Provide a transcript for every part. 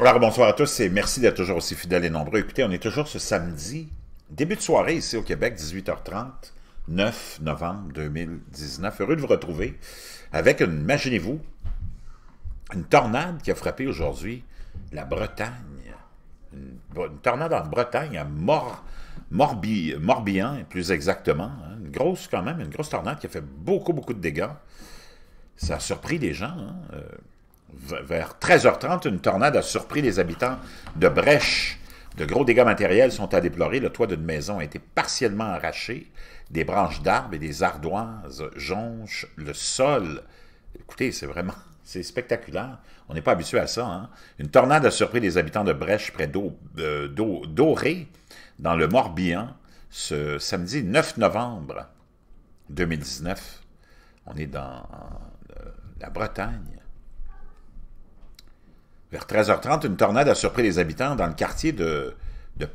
Alors, bonsoir à tous et merci d'être toujours aussi fidèles et nombreux. Écoutez, on est toujours ce samedi, début de soirée ici au Québec, 18h30, 9 novembre 2019. Heureux de vous retrouver avec une, imaginez-vous, une tornade qui a frappé aujourd'hui la Bretagne. Une, tornade en Bretagne à Morbihan, plus exactement. Hein. Une grosse, quand même, une grosse tornade qui a fait beaucoup, beaucoup de dégâts. Ça a surpris les gens. Hein. Euh, vers 13h30, une tornade a surpris les habitants de Brèche. De gros dégâts matériels sont à déplorer. Le toit d'une maison a été partiellement arraché. Des branches d'arbres et des ardoises jonchent le sol. Écoutez, c'est vraiment c'est spectaculaire. On n'est pas habitué à ça. Hein. Une tornade a surpris les habitants de Brèche près d'Auré, dans le Morbihan, ce samedi 9 novembre 2019. On est dans euh, la Bretagne. Vers 13h30, une tornade a surpris les habitants dans le quartier de, de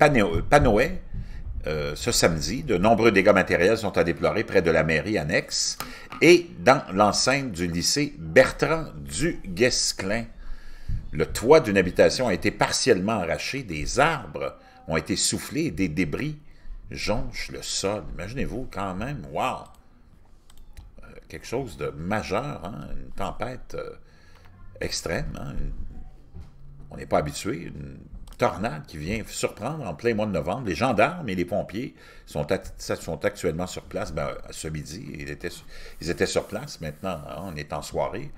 euh, ce samedi. De nombreux dégâts matériels sont à déplorer près de la mairie annexe et dans l'enceinte du lycée Bertrand du Guesclin. Le toit d'une habitation a été partiellement arraché, des arbres ont été soufflés et des débris jonchent le sol. Imaginez-vous quand même, wow! Euh, quelque chose de majeur, hein? une tempête euh, extrême, hein? on n'est pas habitué, une tornade qui vient surprendre en plein mois de novembre. Les gendarmes et les pompiers sont, sont actuellement sur place. Ben, ce midi, ils étaient, sur place. Maintenant, hein, on est en soirée.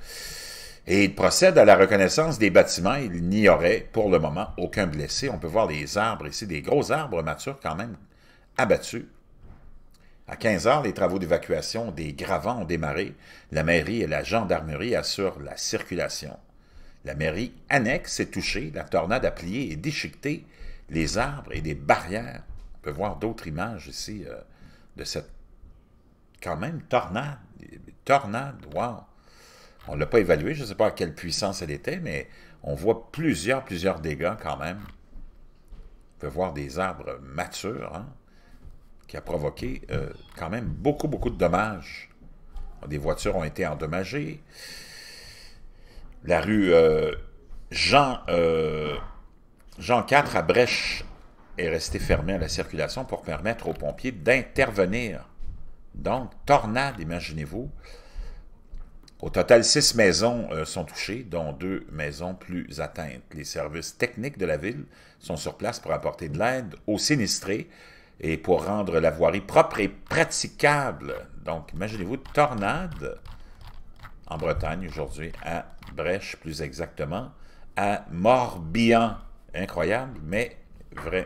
Et ils procèdent à la reconnaissance des bâtiments. Il n'y aurait, pour le moment, aucun blessé. On peut voir les arbres ici, des gros arbres matures quand même, abattus. À 15 heures, les travaux d'évacuation des gravants ont démarré. La mairie et la gendarmerie assurent la circulation. La mairie annexe est touchée, la tornade a plié et déchiqueté les arbres et les barrières. On peut voir d'autres images ici euh, de cette quand même tornade. Tornade, wow! On ne l'a pas évalué, je ne sais pas à quelle puissance elle était, mais on voit plusieurs, plusieurs dégâts quand même. On peut voir des arbres matures, hein, qui a provoqué euh, quand même beaucoup, beaucoup de dommages. Des voitures ont été endommagées la rue euh, Jean, euh, Jean 4 à Brèche est restée fermée à la circulation pour permettre aux pompiers d'intervenir. Donc, tornade, imaginez-vous. Au total, six maisons euh, sont touchées, dont deux maisons plus atteintes. Les services techniques de la ville sont sur place pour apporter de l'aide aux sinistrés et pour rendre la voirie propre et praticable. Donc, imaginez-vous, tornade, en Bretagne aujourd'hui, à Brèche plus exactement, à Morbihan. Incroyable, mais vrai.